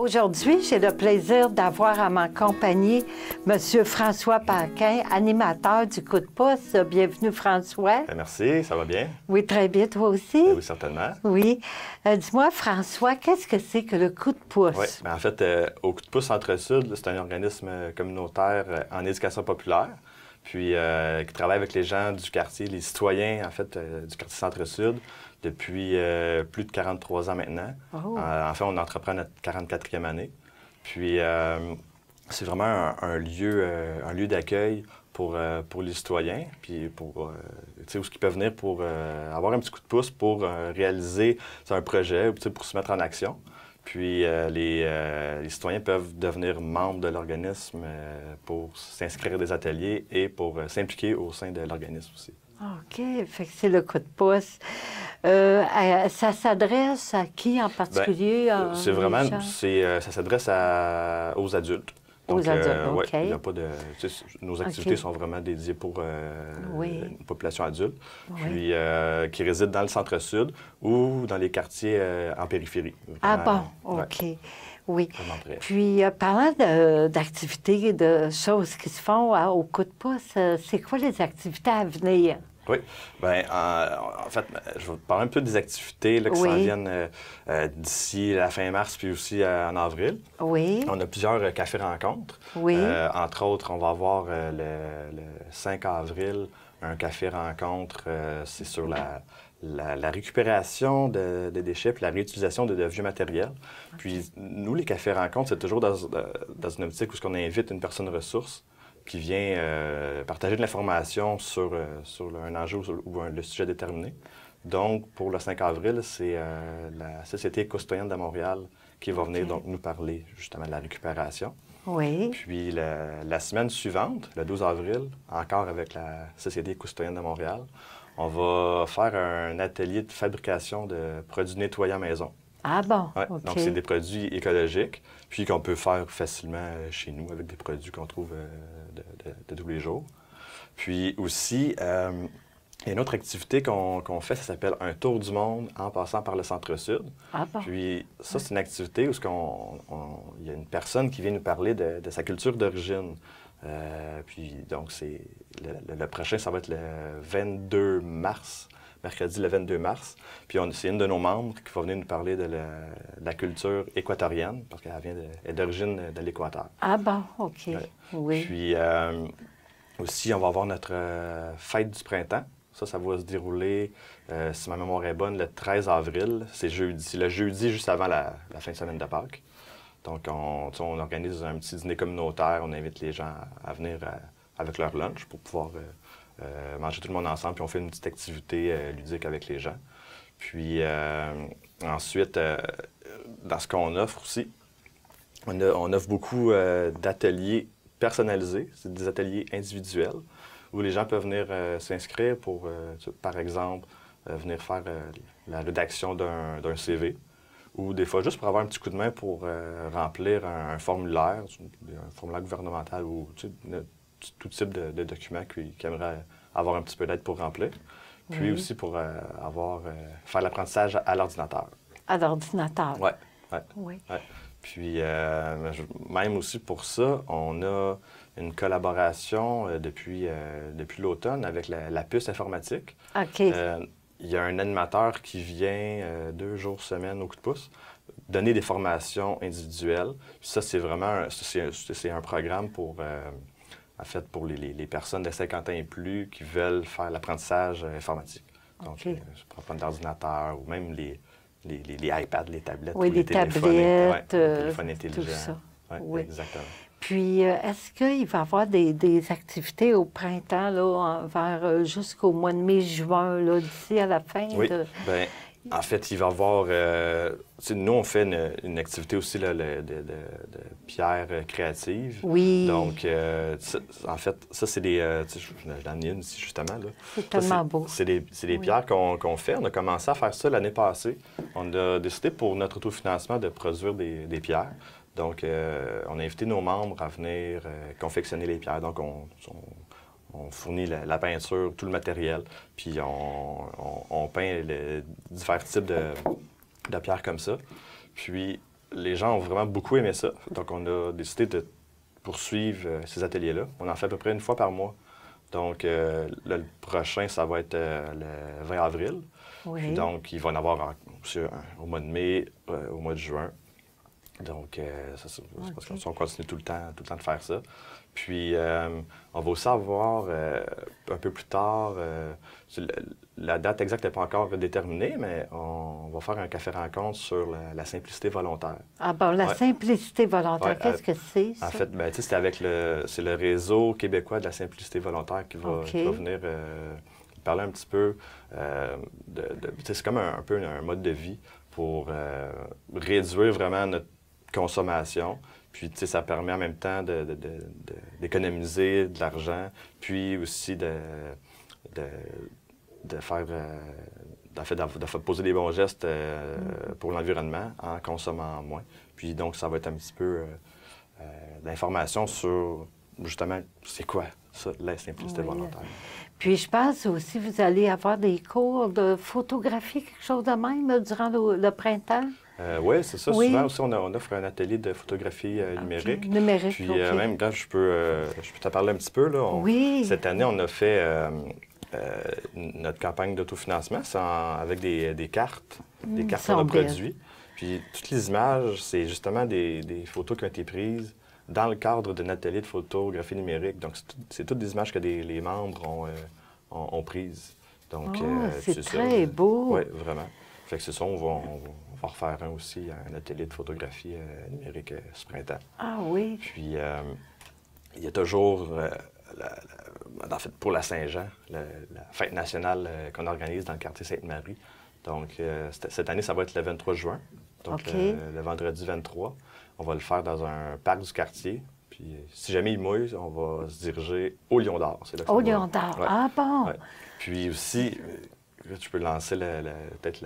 Aujourd'hui, j'ai le plaisir d'avoir à ma compagnie M. François Paquin, animateur du Coup de pouce. Bienvenue, François. Ben, merci, ça va bien? Oui, très bien, toi aussi? Ben oui, certainement. Oui. Euh, dis-moi, François, qu'est-ce que c'est que le Coup de pouce? Oui, ben, en fait, euh, au Coup de pouce Centre-Sud, c'est un organisme euh, communautaire en éducation populaire puis qui travaille avec les gens du quartier, les citoyens, en fait, du quartier Centre-Sud, depuis euh, plus de 43 ans maintenant. Oh. Euh, en fait, on entreprend notre 44e année. Puis, euh, c'est vraiment un, lieu, un lieu d'accueil pour, les citoyens, puis pour, où ils peuvent venir pour avoir un petit coup de pouce pour réaliser un projet ou pour se mettre en action. Puis les, citoyens peuvent devenir membres de l'organisme pour s'inscrire à des ateliers et pour s'impliquer au sein de l'organisme aussi. OK, fait que c'est le coup de pouce. Euh, ça s'adresse à qui en ben, particulier? Euh, euh, c'est vraiment, ça s'adresse aux adultes. aux adultes, OK. a pas de, nos activités sont vraiment dédiées pour une population adulte, puis qui réside dans le centre-sud ou dans les quartiers en périphérie. ah bon, OK. Oui. Puis, parlant d'activités, de, choses qui se font au coup de pouce, c'est quoi les activités à venir? Oui. Ben, en, fait, ben, je vais vous parler un peu des activités qui s'en viennent euh, euh, d'ici la fin mars, puis aussi euh, en avril. Oui. On a plusieurs cafés rencontres. Oui. entre autres, on va avoir le, 5 avril un café rencontre. C'est sur la, récupération des déchets, puis la réutilisation de, vieux matériels. Puis nous, les cafés rencontres, c'est toujours dans, dans une optique où est-ce qu'on invite une personne ressource qui vient euh, partager de l'information sur, euh, sur un enjeu ou, un, le sujet déterminé. Donc, pour le 5 avril, c'est euh, la Société custodienne de Montréal qui va venir donc, nous parler justement de la récupération. Oui. Puis la, semaine suivante, le 12 avril, encore avec la Société custodienne de Montréal, on va faire un atelier de fabrication de produits nettoyants maison. Ah bon? Donc, c'est des produits écologiques, puis qu'on peut faire facilement euh, chez nous avec des produits qu'on trouve euh, de, tous les jours. Puis aussi, euh, il y a une autre activité qu'on fait, ça s'appelle un tour du monde en passant par le centre-sud. Ah bon. Puis ça, c'est une activité où il y a une personne qui vient nous parler de, sa culture d'origine. puis donc, c'est le, prochain, ça va être le 22 mars mercredi le 22 mars. Puis on c'est une de nos membres qui va venir nous parler de la, culture équatorienne, parce qu'elle vient est d'origine de l'Équateur. Ah bon, OK. Oui. Puis euh, aussi, on va avoir notre euh, fête du printemps. Ça, ça va se dérouler, euh, si ma mémoire est bonne, le 13 avril. C'est jeudi, le jeudi juste avant la, fin de semaine de Pâques. Donc, on, on, organise un petit dîner communautaire. On invite les gens à, venir avec leur lunch pour pouvoir euh, manger tout le monde ensemble, puis on fait une petite activité euh, ludique avec les gens. Puis euh, ensuite, dans ce qu'on offre aussi, on, offre beaucoup d'ateliers personnalisés, c'est des ateliers individuels où les gens peuvent venir s'inscrire pour, par exemple, venir faire la rédaction d'un CV ou des fois juste pour avoir un petit coup de main pour remplir un, formulaire, un formulaire gouvernemental ou tu tout type de, documents qui, aimerait avoir un petit peu d'aide pour remplir, puis aussi pour euh, avoir, euh, faire l'apprentissage à l'ordinateur. À l'ordinateur. Oui. Puis, euh, même aussi pour ça, on a une collaboration depuis, depuis l'automne avec la, puce informatique. OK. Il y a un animateur qui vient deux jours semaine au coup de pouce donner des formations individuelles. ça, c'est vraiment un, c'est, un programme pour en fait, pour les, personnes de 50 ans et plus qui veulent faire l'apprentissage euh, informatique. Donc, okay. Euh, je prends d'ordinateur ou même les, les, les, iPads, les tablettes, oui, les, tablettes, euh, Tout ça. oui, exactement. Puis, est-ce qu'il va y avoir des, activités au printemps, là, vers, jusqu'au mois de mai-juin, d'ici à la fin? Oui. Ben, en fait, il va y avoir. Euh, nous, on fait une, activité aussi de, pierres créatives. Oui. Donc, euh, en fait, ça, c'est des. Euh, je une justement. C'est tellement beau. C'est des, pierres qu'on fait. On a commencé à faire ça l'année passée. On a décidé pour notre autofinancement de produire des, pierres. Donc, on a invité nos membres à venir confectionner les pierres. Donc, on on fournit la, peinture, tout le matériel, puis on, peint les divers types de, pierres comme ça. Puis les gens ont vraiment beaucoup aimé ça. Donc, on a décidé de poursuivre euh, ces ateliers-là. On en fait à peu près une fois par mois. Donc, euh, le, prochain, ça va être euh, le 20 avril. donc, il va en avoir au mois de mai, au mois de juin, donc, euh, c'est qu'on continue tout le, temps, tout temps de faire ça. Puis, euh, on va aussi avoir euh, un peu plus tard, euh, la date exacte n'est pas encore déterminée, mais on, va faire un café-rencontre sur la, simplicité volontaire. Ah bon, la simplicité volontaire, qu'est-ce que c'est? En fait, ben, c'est avec le, c'est le réseau québécois de la simplicité volontaire qui va, venir parler un petit peu de. de c'est comme un, peu un mode de vie pour réduire vraiment notre consommation. Puis, tu sais, ça permet en même temps d'économiser de, l'argent, puis aussi de, de faire, euh, de poser des bons gestes euh, mm. pour l'environnement en consommant moins. Puis, donc, ça va être un petit peu euh, d'information sur, justement, c'est quoi ça, la simplicité volontaire. Puis je pense aussi, vous allez avoir des cours de photographie, quelque chose de même, durant le printemps. Euh, oui, c'est ça. Souvent aussi, on, offre un atelier de photographie euh, ah, numérique. Puis euh, même quand je peux, je t'en parler un petit peu. Cette année, on a fait notre campagne d'autofinancement avec des, cartes, des cartes mmh, a produits. Puis toutes les images, c'est justement des, photos qui ont été prises dans le cadre d'un atelier de photographie numérique. Donc, c'est toutes des images que les membres ont, prises. Donc, oh, c'est très beau. Oui, vraiment. Fait que c'est ça, on va, refaire un aussi, un atelier de photographie euh, numérique euh, ce printemps. Ah oui. Puis euh, il y a toujours, en fait, pour la Saint-Jean, la, fête nationale qu'on organise dans le quartier Sainte-Marie. Donc cette année, ça va être le 23 juin. Donc le, vendredi 23, on va le faire dans un parc du quartier. Puis si jamais il mouille, on va se diriger au Lion d'Or. Au Lion d'Or, ah bon! Puis aussi, tu peux lancer peut-être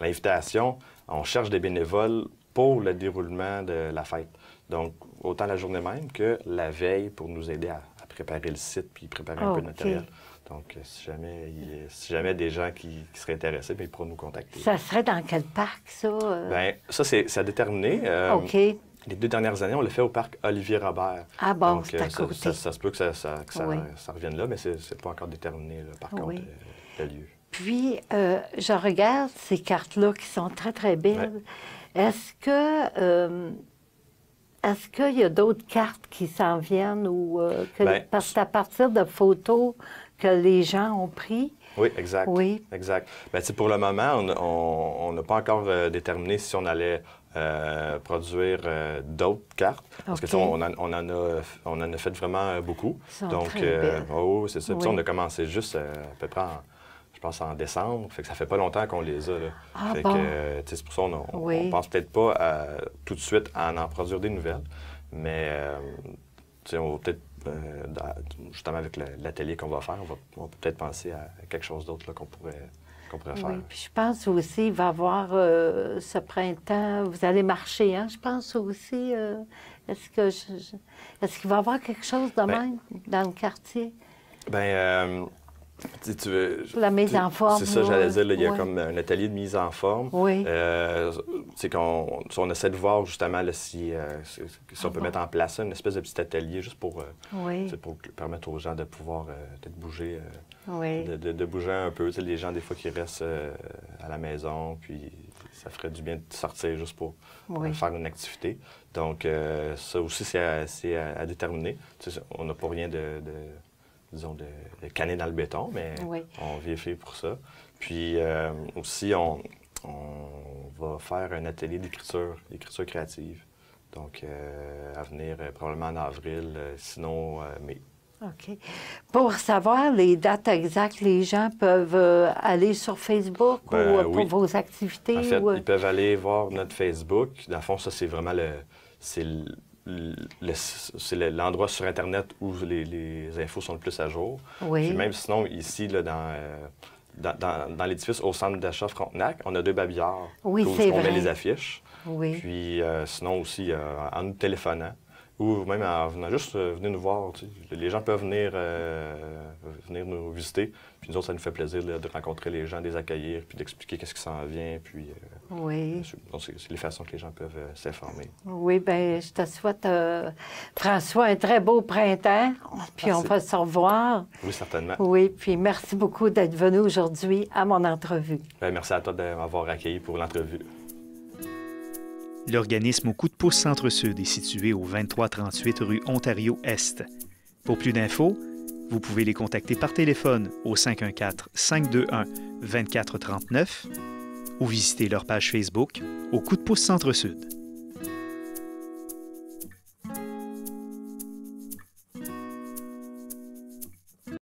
l'invitation. On cherche des bénévoles pour le déroulement de la fête. Donc, autant la journée même que la veille pour nous aider à, préparer le site puis préparer un peu de matériel. Donc, euh, si jamais, il, y jamais des gens qui, seraient intéressés, bien, ils pourront nous contacter. Ça serait dans quel parc, ça? Euh? Bien, ça, c'est à déterminer. Euh, OK les deux dernières années, on l'a fait au parc Olivier Robert. Ah bon, c'est à euh, côté. Ça, se peut que ça, revienne là, mais c'est pas encore déterminé, par contre, euh, le lieu. Puis, euh, je regarde ces cartes-là qui sont très, très belles. Est-ce que. est-ce qu'il y a d'autres cartes qui s'en viennent ou ben, parce que c'est à partir de photos que les gens ont prises? Oui, exact. Oui. Exact. Ben, pour le moment, on n'a pas encore déterminé si on allait euh, produire euh, d'autres cartes. Parce que on, en, on, a, on en a fait vraiment euh, beaucoup. Donc, oh, c'est ça. Puis on a commencé juste à peu près je pense en décembre. Fait que ça fait pas longtemps qu'on les a. Ah c'est pour ça qu'on pense peut-être pas tout de suite à en, produire des nouvelles. Mais on va peut-être justement avec l'atelier qu'on va faire, on, va, peut peut-être penser à quelque chose d'autre qu'on pourrait puis je pense aussi, il va y avoir euh, ce printemps, vous allez marcher, hein? Je pense aussi, euh, est-ce que est-ce qu'il va y avoir quelque chose de ben même dans le quartier? Bien, euh, la mise en forme. C'est ça, j'allais dire. il y a comme un atelier de mise en forme. Oui. Euh, c'est qu'on on essaie de voir justement euh, si, on ah peut mettre en place une espèce de petit atelier juste pour, euh, pour permettre aux gens de pouvoir peut-être bouger, de, bouger un peu. les gens, des fois, qui restent à la maison, puis ça ferait du bien de sortir juste pour faire une activité. Donc, ça aussi, c'est à, à, déterminer. on n'a pas rien de disons, de, de dans le béton, mais on on vérifie pour ça. Puis euh, aussi, on, va faire un atelier d'écriture, d'écriture créative. Donc, euh, à venir euh, probablement en avril, sinon mai. OK. Pour savoir les dates exactes, les gens peuvent aller sur Facebook ben, ou pour vos activités? En fait, ils peuvent aller voir notre Facebook. Dans le fond, ça, c'est vraiment le... C'est c'est l'endroit sur Internet où les, infos sont le plus à jour. Puis même sinon, ici, là, euh, dans, dans, dans, l'édifice au centre d'achat Frontenac, on a deux babillards oui, où on met les affiches. Puis euh, sinon aussi, euh, en nous téléphonant, ou même en venant juste euh, venir nous voir. Les gens peuvent venir, euh, venir nous visiter. Puis nous autres, ça nous fait plaisir de rencontrer les gens, de les accueillir, puis d'expliquer qu'est-ce qui s'en vient. Puis, euh, oui. c'est les façons que les gens peuvent s'informer. Oui, bien, je te souhaite, François, un très beau printemps. Puis on va se revoir. Oui, certainement. Oui, puis merci beaucoup d'être venu aujourd'hui à mon entrevue. Ben, merci à toi d'avoir accueilli pour l'entrevue. L'organisme au coup de pouce Centre-Sud est situé au 2338 rue Ontario-Est. Pour plus d'infos, vous pouvez les contacter par téléphone au 514-521-2439 ou visiter leur page Facebook au coup de pouce Centre-Sud.